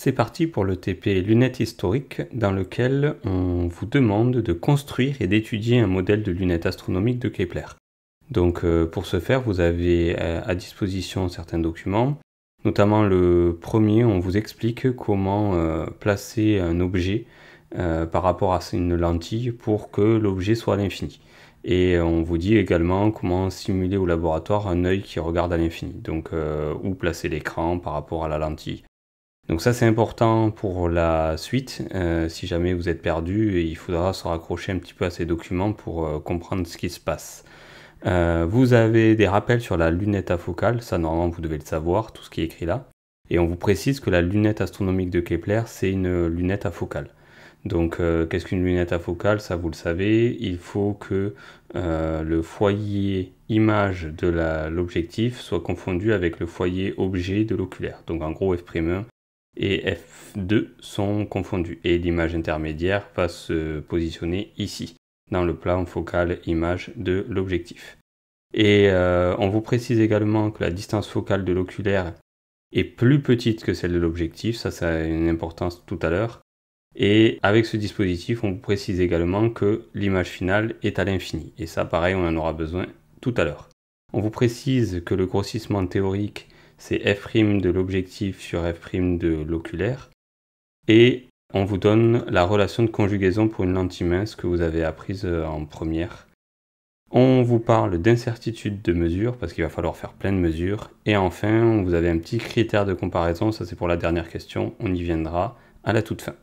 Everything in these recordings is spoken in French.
C'est parti pour le TP lunettes historiques dans lequel on vous demande de construire et d'étudier un modèle de lunettes astronomique de Kepler. Donc euh, pour ce faire, vous avez euh, à disposition certains documents, notamment le premier, on vous explique comment euh, placer un objet par rapport à une lentille pour que l'objet soit à l'infini. Et on vous dit également comment simuler au laboratoire un œil qui regarde à l'infini, donc où placer l'écran par rapport à la lentille donc ça c'est important pour la suite, euh, si jamais vous êtes perdu, il faudra se raccrocher un petit peu à ces documents pour euh, comprendre ce qui se passe. Euh, vous avez des rappels sur la lunette à focale, ça normalement vous devez le savoir, tout ce qui est écrit là. Et on vous précise que la lunette astronomique de Kepler, c'est une lunette à focale. Donc qu'est-ce qu'une lunette à focale Ça vous le savez, il faut que le foyer image de l'objectif soit confondu avec le foyer objet de l'oculaire. Donc en gros f'1 et F2 sont confondus et l'image intermédiaire va se positionner ici, dans le plan focal image de l'objectif. Et euh, on vous précise également que la distance focale de l'oculaire est plus petite que celle de l'objectif, ça ça a une importance tout à l'heure. Et avec ce dispositif, on vous précise également que l'image finale est à l'infini. Et ça pareil, on en aura besoin tout à l'heure. On vous précise que le grossissement théorique c'est f' de l'objectif sur f' de l'oculaire. Et on vous donne la relation de conjugaison pour une lentille mince que vous avez apprise euh, en première. On vous parle d'incertitude de mesure parce qu'il va falloir faire plein de mesures. Et enfin, vous avez un petit critère de comparaison, ça c'est pour la dernière question, on y viendra à la toute fin.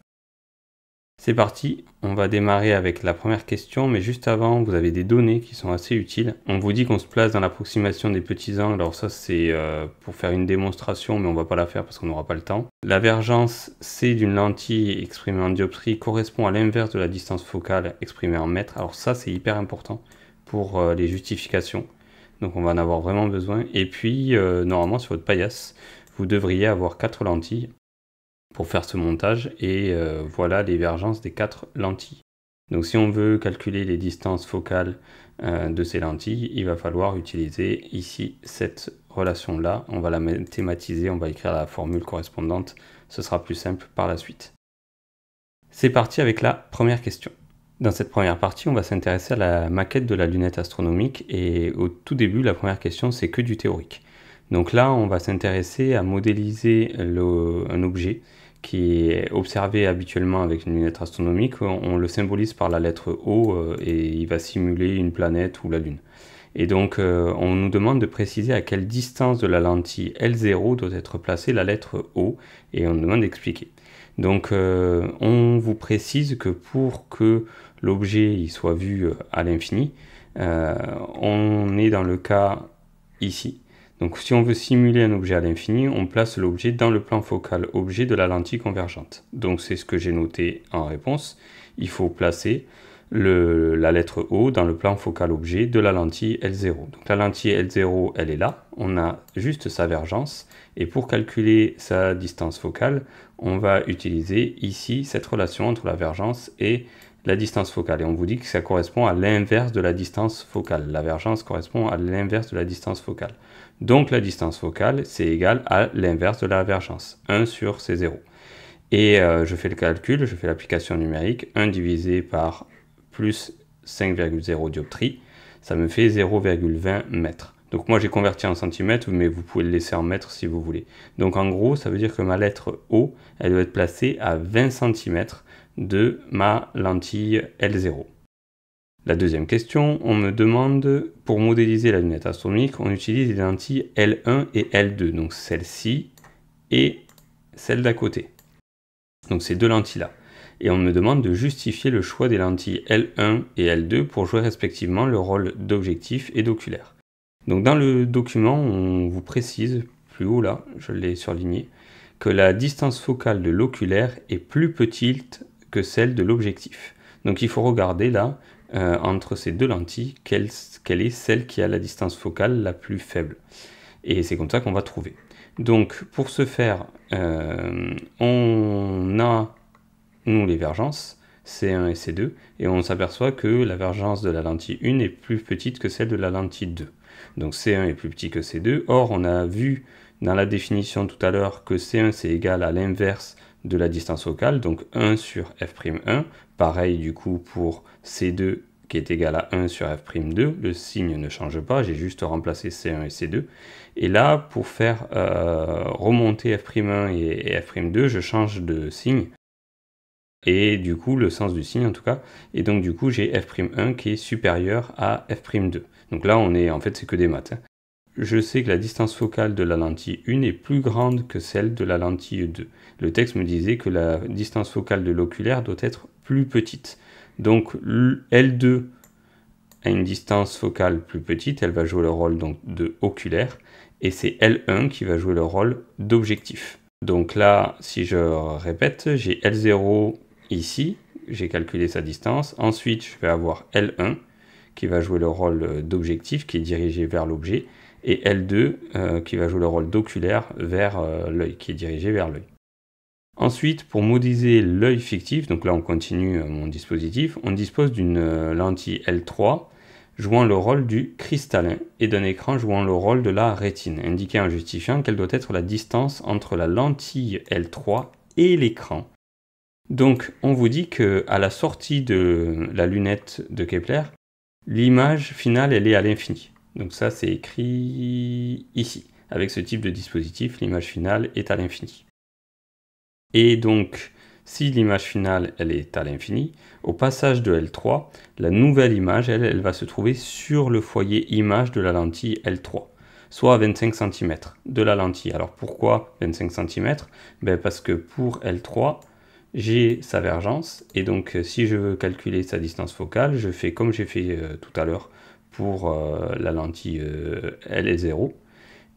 C'est parti, on va démarrer avec la première question, mais juste avant, vous avez des données qui sont assez utiles. On vous dit qu'on se place dans l'approximation des petits angles, alors ça c'est euh, pour faire une démonstration, mais on va pas la faire parce qu'on n'aura pas le temps. La vergence C d'une lentille exprimée en dioptrie correspond à l'inverse de la distance focale exprimée en mètres, alors ça c'est hyper important pour euh, les justifications, donc on va en avoir vraiment besoin. Et puis, euh, normalement sur votre paillasse, vous devriez avoir quatre lentilles pour faire ce montage et euh, voilà l'évergence des quatre lentilles. Donc si on veut calculer les distances focales euh, de ces lentilles, il va falloir utiliser ici cette relation là, on va la thématiser, on va écrire la formule correspondante, ce sera plus simple par la suite. C'est parti avec la première question. Dans cette première partie, on va s'intéresser à la maquette de la lunette astronomique et au tout début, la première question, c'est que du théorique. Donc là, on va s'intéresser à modéliser un objet qui est observé habituellement avec une lunette astronomique, on le symbolise par la lettre O euh, et il va simuler une planète ou la Lune. Et donc, euh, on nous demande de préciser à quelle distance de la lentille L0 doit être placée la lettre O, et on nous demande d'expliquer. Donc, euh, on vous précise que pour que l'objet soit vu à l'infini, on est dans le cas ici donc si on veut simuler un objet à l'infini, on place l'objet dans le plan focal objet de la lentille convergente. Donc c'est ce que j'ai noté en réponse. Il faut placer la lettre O dans le plan focal objet de la lentille L0. Donc la lentille L0, elle est là, on a juste sa vergence, et pour calculer sa distance focale, on va utiliser ici cette relation entre la vergence et la distance focale. Et on vous dit que ça correspond à l'inverse de la distance focale. La vergence correspond à l'inverse de la distance focale. Donc la distance focale, c'est égal à l'inverse de la vergence, 1 sur C0. Et euh, je fais le calcul, je fais l'application numérique, 1 divisé par plus 5,0 dioptrie, ça me fait 0,20 mètres. Donc moi j'ai converti en centimètres, mais vous pouvez le laisser en mètres si vous voulez. Donc en gros, ça veut dire que ma lettre O, elle doit être placée à 20 cm de ma lentille L0. La deuxième question, on me demande, pour modéliser la lunette astronomique, on utilise les lentilles L1 et L2, donc celle-ci et celle d'à côté. Donc ces deux lentilles-là. Et on me demande de justifier le choix des lentilles L1 et L2 pour jouer respectivement le rôle d'objectif et d'oculaire. Donc dans le document, on vous précise, plus haut là, je l'ai surligné, que la distance focale de l'oculaire est plus petite que celle de l'objectif. Donc il faut regarder là euh, entre ces deux lentilles quelle, est celle qui a la distance focale la plus faible. Et c'est comme ça qu'on va trouver. Donc pour ce faire, euh, on a, nous, les vergences, C1 et C2, et on s'aperçoit que la vergence de la lentille 1 est plus petite que celle de la lentille 2. Donc C1 est plus petit que C2. Or, on a vu dans la définition tout à l'heure que C1 c'est égal à l'inverse de la distance focale, donc 1 sur f'1, Pareil du coup pour C2 qui est égal à 1 sur f'2, le signe ne change pas, j'ai juste remplacé C1 et C2. Et là, pour faire euh, remonter f'1 et, f'2, je change de signe, et du coup le sens du signe en tout cas, et donc du coup j'ai f'1 qui est supérieur à f'2. Donc là on est en fait c'est que des maths. Hein je sais que la distance focale de la lentille 1 est plus grande que celle de la lentille 2. Le texte me disait que la distance focale de l'oculaire doit être plus petite. Donc L2 a une distance focale plus petite, elle va jouer le rôle donc de oculaire, et c'est L1 qui va jouer le rôle d'objectif. Donc là, si je répète, j'ai L0 ici, j'ai calculé sa distance, ensuite je vais avoir L1 qui va jouer le rôle d'objectif, qui est dirigé vers l'objet, et L2 euh, qui va jouer le rôle d'oculaire vers euh, l'œil, qui est dirigé vers l'œil. Ensuite, pour modéliser l'œil fictif, donc là on continue euh, mon dispositif, on dispose d'une lentille L3 jouant le rôle du cristallin et d'un écran jouant le rôle de la rétine, indiqué en justifiant quelle doit être la distance entre la lentille L3 et l'écran. Donc on vous dit qu'à la sortie de la lunette de Kepler, l'image finale elle est à l'infini. Donc ça, c'est écrit ici. Avec ce type de dispositif, l'image finale est à l'infini. Et donc, si l'image finale, elle est à l'infini, au passage de L3, la nouvelle image, elle, va se trouver sur le foyer image de la lentille L3 soit à 25 cm de la lentille. Alors pourquoi 25 cm ben Parce que pour L3, j'ai sa vergence, et donc euh, si je veux calculer sa distance focale, je fais comme j'ai fait euh, tout à l'heure pour euh, la lentille euh, L0.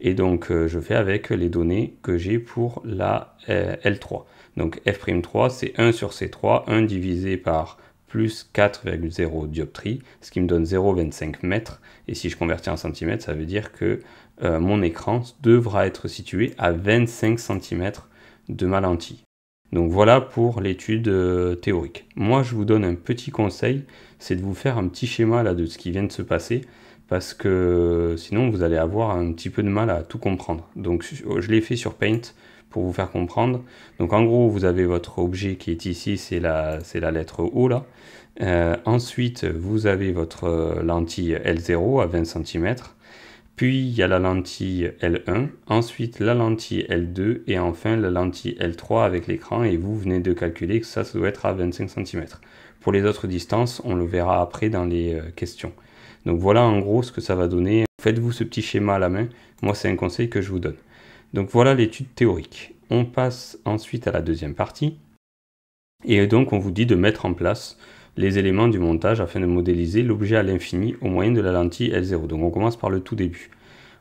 Et donc euh, je fais avec les données que j'ai pour la L3. Donc F'3 c'est 1 sur C3, 1 divisé par plus 4,0 dioptrie, ce qui me donne 0,25 m Et si je convertis en centimètres, ça veut dire que mon écran devra être situé à 25 cm de ma lentille. Donc voilà pour l'étude euh, théorique. Moi, je vous donne un petit conseil, c'est de vous faire un petit schéma là, de ce qui vient de se passer, parce que euh, sinon, vous allez avoir un petit peu de mal à tout comprendre. Donc euh, je l'ai fait sur Paint pour vous faire comprendre. Donc en gros, vous avez votre objet qui est ici, c'est la, la lettre O là. ensuite, vous avez votre lentille L0 à 20 cm. Puis il y a la lentille L1, ensuite la lentille L2 et enfin la lentille L3 avec l'écran et vous venez de calculer que ça, ça doit être à 25 cm. Pour les autres distances, on le verra après dans les euh, questions. Donc voilà en gros ce que ça va donner. Faites-vous ce petit schéma à la main. Moi, c'est un conseil que je vous donne. Donc voilà l'étude théorique. On passe ensuite à la deuxième partie. Et donc on vous dit de mettre en place les éléments du montage afin de modéliser l'objet à l'infini au moyen de la lentille L0. Donc on commence par le tout début.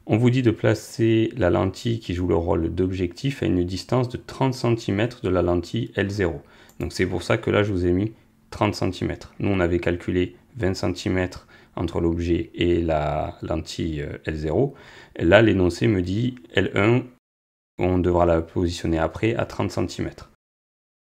On vous dit de placer la lentille qui joue le rôle d'objectif à une distance de 30 cm de la lentille L0. Donc c'est pour ça que là je vous ai mis 30 cm. Nous on avait calculé 20 cm entre l'objet et la lentille euh, L0. là l'énoncé me dit L1, on devra la positionner après à 30 cm.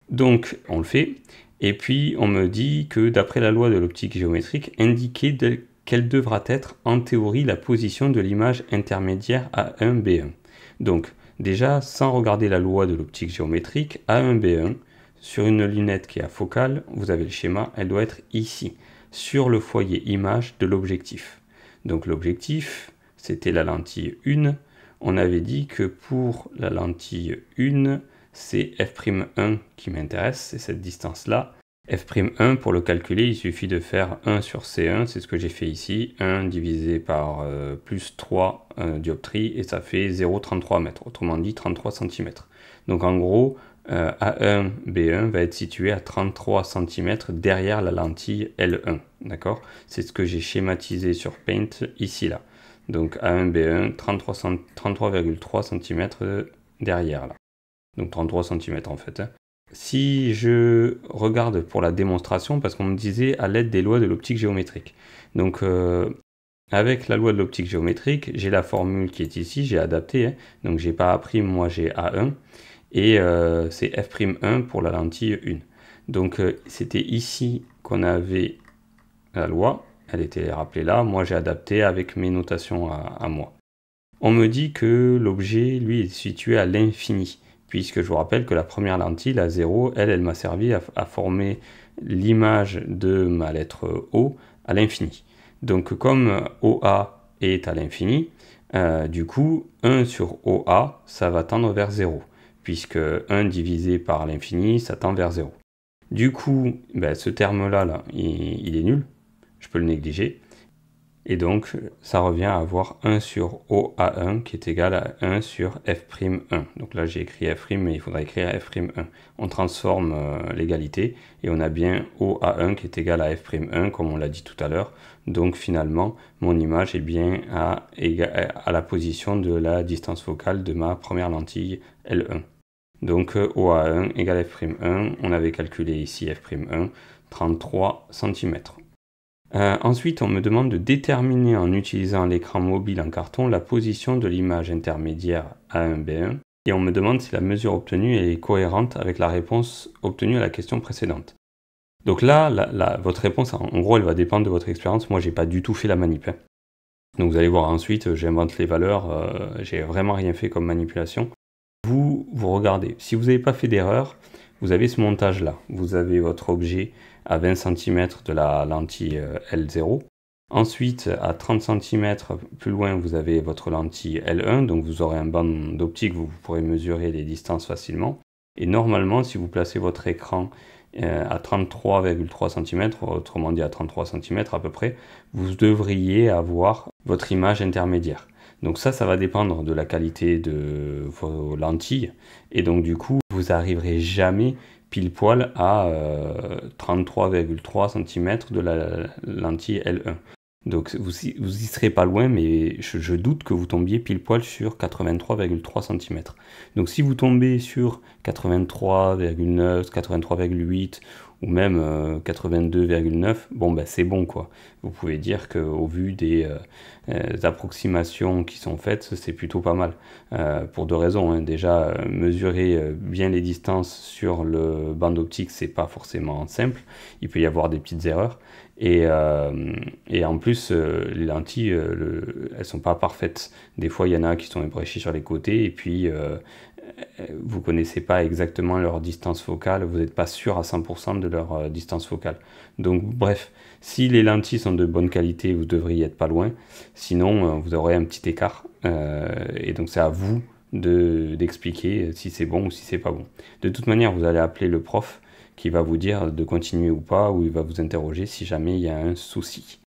Donc on le fait. Et puis, on me dit que d'après la loi de l'optique géométrique, indiquer quelle devra être en théorie la position de l'image intermédiaire A1-B1. Donc, déjà, sans regarder la loi de l'optique géométrique, A1-B1, sur une lunette qui est à focale, vous avez le schéma, elle doit être ici, sur le foyer image de l'objectif. Donc l'objectif, c'était la lentille 1. On avait dit que pour la lentille 1, c'est f'1 qui m'intéresse, c'est cette distance-là. f'1, pour le calculer, il suffit de faire 1 sur C1, c'est ce que j'ai fait ici, 1 divisé par euh, plus 3 euh, dioptrie dioptries, et ça fait 0,33 mètres, autrement dit 33 cm. Donc en gros, euh, A1, B1 va être situé à 33 cm derrière la lentille L1, d'accord C'est ce que j'ai schématisé sur Paint ici, là. Donc A1, B1, 33,3 cm derrière, là donc 33 cm en fait. Hein. Si je regarde pour la démonstration, parce qu'on me disait à l'aide des lois de l'optique géométrique. Donc euh, avec la loi de l'optique géométrique, j'ai la formule qui est ici, j'ai adapté, hein. donc j'ai pas A', moi j'ai A1, et euh, c'est F'1 pour la lentille 1. Donc euh, c'était ici qu'on avait la loi, elle était rappelée là, moi j'ai adapté avec mes notations à moi. On me dit que l'objet, lui, est situé à l'infini puisque je vous rappelle que la première lentille, la 0, elle, elle m'a servi à, former l'image de ma lettre O à l'infini. Donc comme OA est à l'infini, euh, du coup, 1 sur OA, ça va tendre vers 0, puisque 1 divisé par l'infini, ça tend vers 0. Du coup, ben, ce terme-là, là, il est nul, je peux le négliger. Et donc, ça revient à avoir 1 sur OA1 qui est égal à 1 sur F'1. Donc là, j'ai écrit F', mais il faudrait écrire F'1. On transforme euh, l'égalité et on a bien OA1 qui est égal à F'1, comme on l'a dit tout à l'heure. Donc finalement, mon image est bien à, à la position de la distance focale de ma première lentille L1. Donc euh, OA1 égale F'1, on avait calculé ici F'1, 33 cm. Euh, ensuite, on me demande de déterminer en utilisant l'écran mobile en carton la position de l'image intermédiaire A1B1 et on me demande si la mesure obtenue est cohérente avec la réponse obtenue à la question précédente. Donc là, votre réponse, en gros, elle va dépendre de votre expérience. Moi, j'ai pas du tout fait la manip. Hein. Donc vous allez voir ensuite, euh, j'invente les valeurs, euh, j'ai vraiment rien fait comme manipulation. Vous, vous regardez. Si vous n'avez pas fait d'erreur, vous avez ce montage là. Vous avez votre objet à 20 cm de la lentille euh, L0. Ensuite, à 30 cm plus loin, vous avez votre lentille L1, donc vous aurez un banc d'optique, vous pourrez mesurer les distances facilement. Et normalement, si vous placez votre écran euh, à 33,3 cm, autrement dit à 33 cm à peu près, vous devriez avoir votre image intermédiaire. Donc ça, ça va dépendre de la qualité de vos lentilles. Et donc du coup, vous arriverez jamais pile poil à 33,3 euh, cm de la lentille L1. Donc vous, y serez pas loin, mais je, je, doute que vous tombiez pile poil sur 83,3 cm. Donc si vous tombez sur 83,9, 83,8 ou même 82,9, euh, bon ben c'est bon quoi. Vous pouvez dire que au vu des, euh, euh, approximations qui sont faites, c'est plutôt pas mal. pour deux raisons. Hein. Déjà, mesurer bien les distances sur le bande optique, c'est pas forcément simple. Il peut y avoir des petites erreurs. Et, et, en plus, les lentilles, elles sont pas parfaites. Des fois, il y en a qui sont ébréchées sur les côtés, et puis euh, vous ne connaissez pas exactement leur distance focale, vous n'êtes pas sûr à 100% de leur euh, distance focale. Donc bref, si les lentilles sont de bonne qualité, vous devriez être pas loin, sinon euh, vous aurez un petit écart, et donc c'est à vous d'expliquer si c'est bon ou si c'est pas bon. De toute manière, vous allez appeler le prof qui va vous dire de continuer ou pas, ou il va vous interroger si jamais il y a un souci.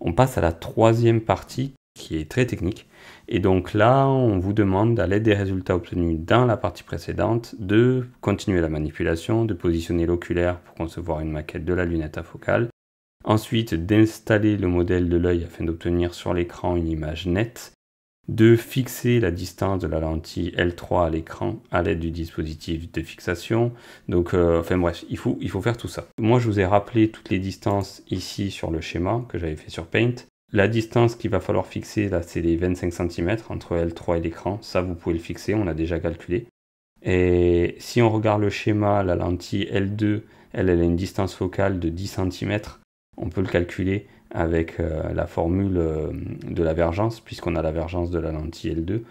On passe à la troisième partie qui est très technique, et donc là, on vous demande, à l'aide des résultats obtenus dans la partie précédente, de continuer la manipulation, de positionner l'oculaire pour concevoir une maquette de la lunette à focale, ensuite d'installer le modèle de l'œil afin d'obtenir sur l'écran une image nette, de fixer la distance de la lentille L3 à l'écran à l'aide du dispositif de fixation. Donc, euh, enfin bref, il faut faire tout ça. Moi, je vous ai rappelé toutes les distances ici sur le schéma que j'avais fait sur Paint. La distance qu'il va falloir fixer, là, c'est les 25 cm entre L3 et l'écran. Ça, vous pouvez le fixer, on l'a déjà calculé. Et si on regarde le schéma, la lentille L2, elle, a une distance focale de 10 cm. On peut le calculer avec euh, la formule euh, de la vergence, puisqu'on a la vergence de la lentille L2.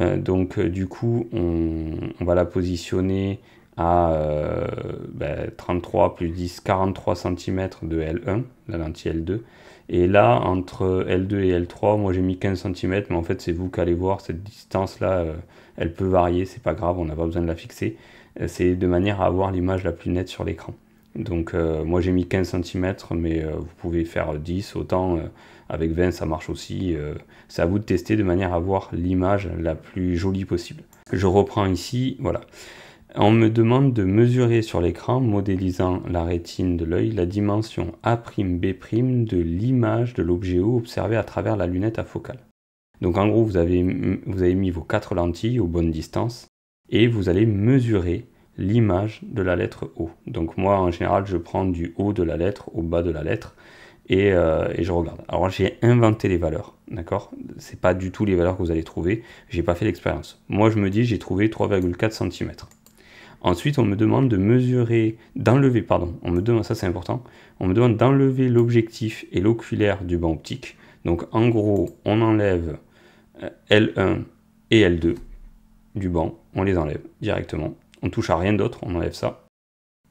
Euh, donc du coup, on, va la positionner à 33 ben, plus 10, 43 cm de L1, la lentille L2. Et là, entre L2 et L3, moi j'ai mis 15 cm, mais en fait c'est vous qui allez voir, cette distance-là, euh, elle peut varier, c'est pas grave, on n'a pas besoin de la fixer. Euh, c'est de manière à avoir l'image la plus nette sur l'écran. Donc euh, moi j'ai mis 15 cm, mais vous pouvez faire 10, autant avec 20 ça marche aussi. c'est à vous de tester de manière à avoir l'image la plus jolie possible. Je reprends ici, voilà. On me demande de mesurer sur l'écran, modélisant la rétine de l'œil, la dimension A'B' de l'image de l'objet O observé à travers la lunette à focale. Donc en gros, vous avez, vous avez mis vos quatre lentilles aux bonnes distances et vous allez mesurer l'image de la lettre O. Donc moi, en général, je prends du haut de la lettre au bas de la lettre et, euh, et je regarde. Alors j'ai inventé les valeurs, d'accord n'est pas du tout les valeurs que vous allez trouver. J'ai pas fait l'expérience. Moi, je me dis, j'ai trouvé 3,4 cm. Ensuite, on me demande de mesurer, d'enlever, pardon, on me demande, ça c'est important, on me demande d'enlever l'objectif et l'oculaire du banc optique. Donc en gros, on enlève euh, L1 et L2 du banc, on les enlève directement. On touche à rien d'autre, on enlève ça.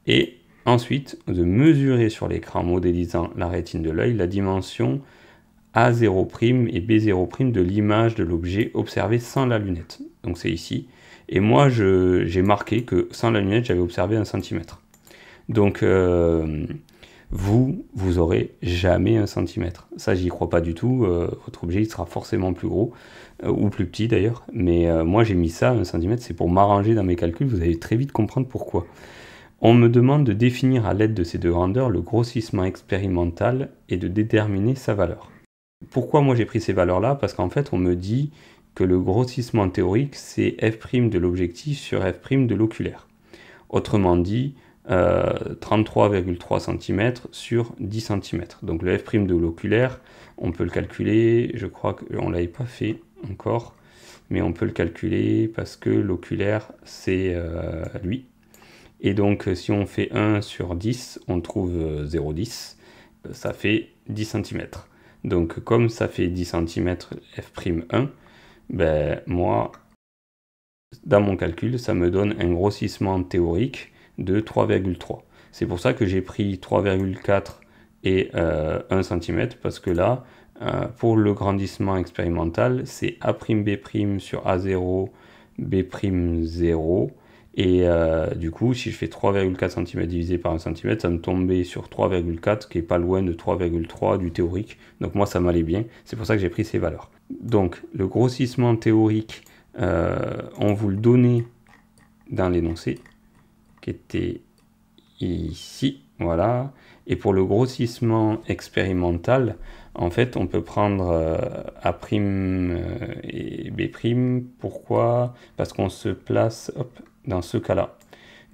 Et ensuite, de mesurer sur l'écran modélisant la rétine de l'œil la dimension A0' et B0' de l'image de l'objet observé sans la lunette. Donc c'est ici, et moi, j'ai marqué que sans la lunette, j'avais observé un centimètre. Donc, euh, vous, vous aurez jamais un centimètre. Ça, j'y crois pas du tout. Euh, votre objet, il sera forcément plus gros, euh, ou plus petit d'ailleurs. Mais moi, j'ai mis ça, un centimètre, c'est pour m'arranger dans mes calculs. Vous allez très vite comprendre pourquoi. On me demande de définir à l'aide de ces deux grandeurs le grossissement expérimental et de déterminer sa valeur. Pourquoi moi j'ai pris ces valeurs-là Parce qu'en fait, on me dit que le grossissement théorique, c'est f' de l'objectif sur f' de l'oculaire. Autrement dit, 33,3 euh, cm sur 10 cm. Donc le f' de l'oculaire, on peut le calculer, je crois qu'on ne l'avait pas fait encore, mais on peut le calculer parce que l'oculaire, c'est euh, lui. Et donc euh, si on fait 1 sur 10, on trouve 0,10, ça fait 10 cm. Donc comme ça fait 10 cm f'1, ben, moi, dans mon calcul, ça me donne un grossissement théorique de 3,3. C'est pour ça que j'ai pris 3,4 et 1 euh, cm, parce que là, euh, pour le grandissement expérimental, c'est A'B' sur A0, B'0. Et euh, du coup, si je fais 3,4 cm divisé par 1 cm, ça me tombait sur 3,4, qui est pas loin de 3,3 du théorique. Donc moi, ça m'allait bien. C'est pour ça que j'ai pris ces valeurs. Donc le grossissement théorique, euh, on vous le donnait dans l'énoncé, qui était ici, voilà. Et pour le grossissement expérimental, en fait, on peut prendre euh, A' euh, et B'. Pourquoi Parce qu'on se place dans ce cas-là.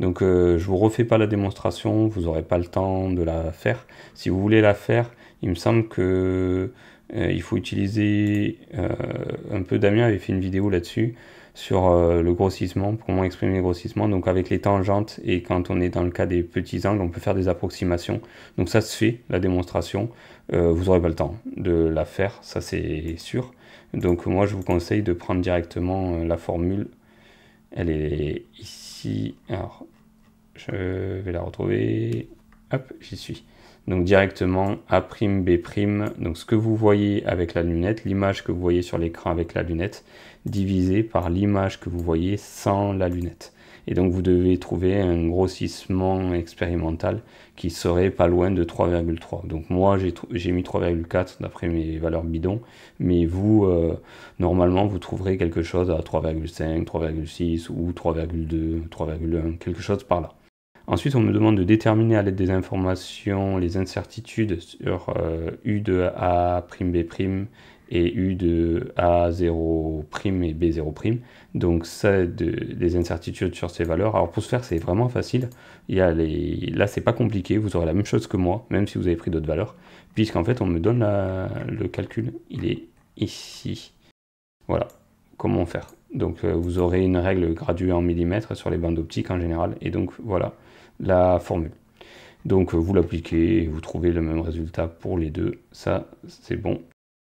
Donc je vous refais pas la démonstration, vous n'aurez pas le temps de la faire. Si vous voulez la faire, il me semble que euh, il faut utiliser euh, un peu. Damien avait fait une vidéo là-dessus sur euh, le grossissement, comment exprimer le grossissement. Donc avec les tangentes et quand on est dans le cas des petits angles, on peut faire des approximations. Donc ça se fait, la démonstration. vous n'aurez pas le temps de la faire, ça c'est sûr. Donc moi je vous conseille de prendre directement la formule. Elle est ici. Alors je vais la retrouver. Hop, j'y suis donc directement A', B', donc ce que vous voyez avec la lunette, l'image que vous voyez sur l'écran avec la lunette, divisé par l'image que vous voyez sans la lunette. Et donc vous devez trouver un grossissement expérimental qui serait pas loin de 3,3. Donc moi j'ai mis 3,4 d'après mes valeurs bidons, mais vous, euh, normalement, vous trouverez quelque chose à 3,5, 3,6 ou 3,2, 3,1, quelque chose par là. Ensuite, on me demande de déterminer à l'aide des informations les incertitudes sur euh, U de A'B' et U de A0' et B0'. Donc ça, des incertitudes sur ces valeurs. Alors pour se faire, c'est vraiment facile. Il y a Là, c'est pas compliqué. Vous aurez la même chose que moi, même si vous avez pris d'autres valeurs. Puisqu'en fait, on me donne le calcul. Il est ici. Voilà. Comment faire Donc euh, vous aurez une règle graduée en millimètres sur les bandes optiques en général. Et donc voilà la formule. Donc euh, vous l'appliquez et vous trouvez le même résultat pour les deux. Ça, c'est bon.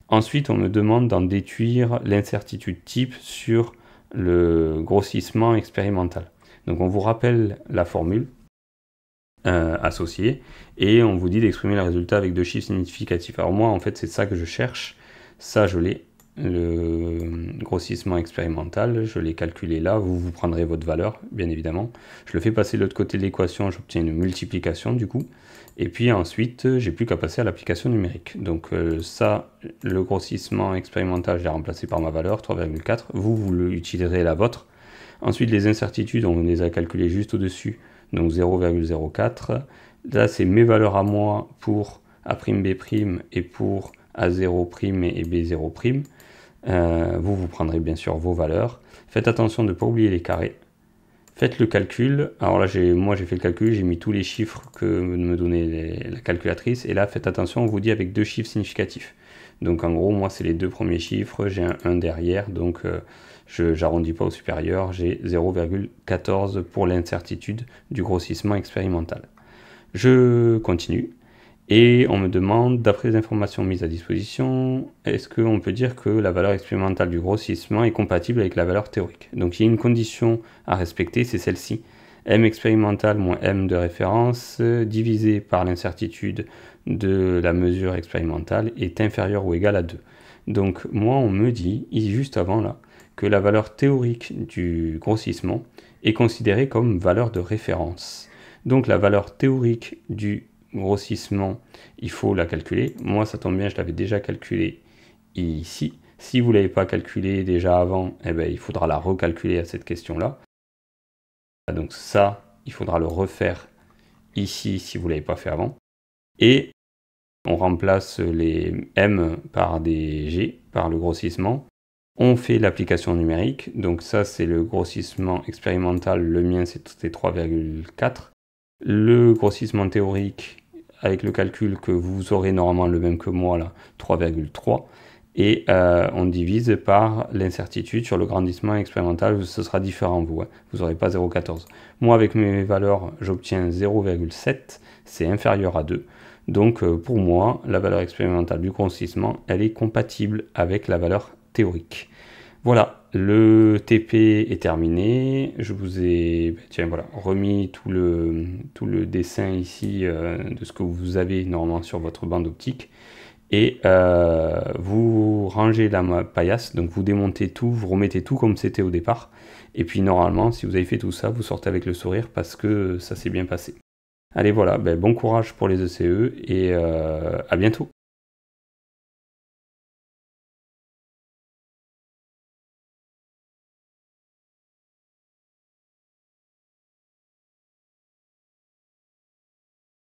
Ensuite, on me demande d'en détruire l'incertitude type sur le grossissement expérimental. Donc on vous rappelle la formule euh, associée et on vous dit d'exprimer le résultat avec deux chiffres significatifs. Alors moi, en fait, c'est ça que je cherche. Ça, je l'ai le grossissement expérimental, je l'ai calculé là, vous vous prendrez votre valeur, bien évidemment. Je le fais passer de l'autre côté de l'équation, j'obtiens une multiplication du coup. Et puis ensuite, j'ai plus qu'à passer à l'application numérique. Donc euh, ça, le grossissement expérimental, je l'ai remplacé par ma valeur, 3,4. Vous, vous l'utiliserez la vôtre. Ensuite, les incertitudes, on les a calculées juste au-dessus, donc 0,04. Là, c'est mes valeurs à moi pour A'B' et pour A0' et B0' Euh, vous, vous prendrez bien sûr vos valeurs. Faites attention de ne pas oublier les carrés. Faites le calcul. Alors là, moi, j'ai fait le calcul, j'ai mis tous les chiffres que me donnait la calculatrice. Et là, faites attention, on vous dit avec deux chiffres significatifs. Donc en gros, moi, c'est les deux premiers chiffres, j'ai un derrière, donc euh, je n'arrondis pas au supérieur, j'ai 0,14 pour l'incertitude du grossissement expérimental. Je continue. Et on me demande, d'après les informations mises à disposition, est-ce qu'on peut dire que la valeur expérimentale du grossissement est compatible avec la valeur théorique Donc il y a une condition à respecter, c'est celle-ci. M expérimental moins M de référence divisé par l'incertitude de la mesure expérimentale est inférieur ou égal à 2. Donc moi on me dit, juste avant là, que la valeur théorique du grossissement est considérée comme valeur de référence. Donc la valeur théorique du grossissement, il faut la calculer. Moi, ça tombe bien, je l'avais déjà calculé ici. Si vous ne l'avez pas calculé déjà avant, eh ben, il faudra la recalculer à cette question-là. Donc ça, il faudra le refaire ici si vous ne l'avez pas fait avant. Et on remplace les M par des G, par le grossissement. On fait l'application numérique, donc ça c'est le grossissement expérimental, le mien c'était 3,4. Le grossissement théorique, avec le calcul que vous aurez normalement le même que moi, là, 3,3. Et euh, on divise par l'incertitude sur le grandissement expérimental, ce sera différent vous, hein. vous n'aurez pas 0,14. Moi avec mes valeurs, j'obtiens 0,7, c'est inférieur à 2. Donc euh, pour moi, la valeur expérimentale du grossissement, elle est compatible avec la valeur théorique. Voilà, le TP est terminé. Je vous ai bah, voilà, remis tout le, tout le dessin ici euh, de ce que vous avez normalement sur votre bande optique. Et euh, vous rangez la paillasse, donc vous démontez tout, vous remettez tout comme c'était au départ. Et puis normalement, si vous avez fait tout ça, vous sortez avec le sourire parce que ça s'est bien passé. Allez voilà, ben, bon courage pour les ECE e et euh, à bientôt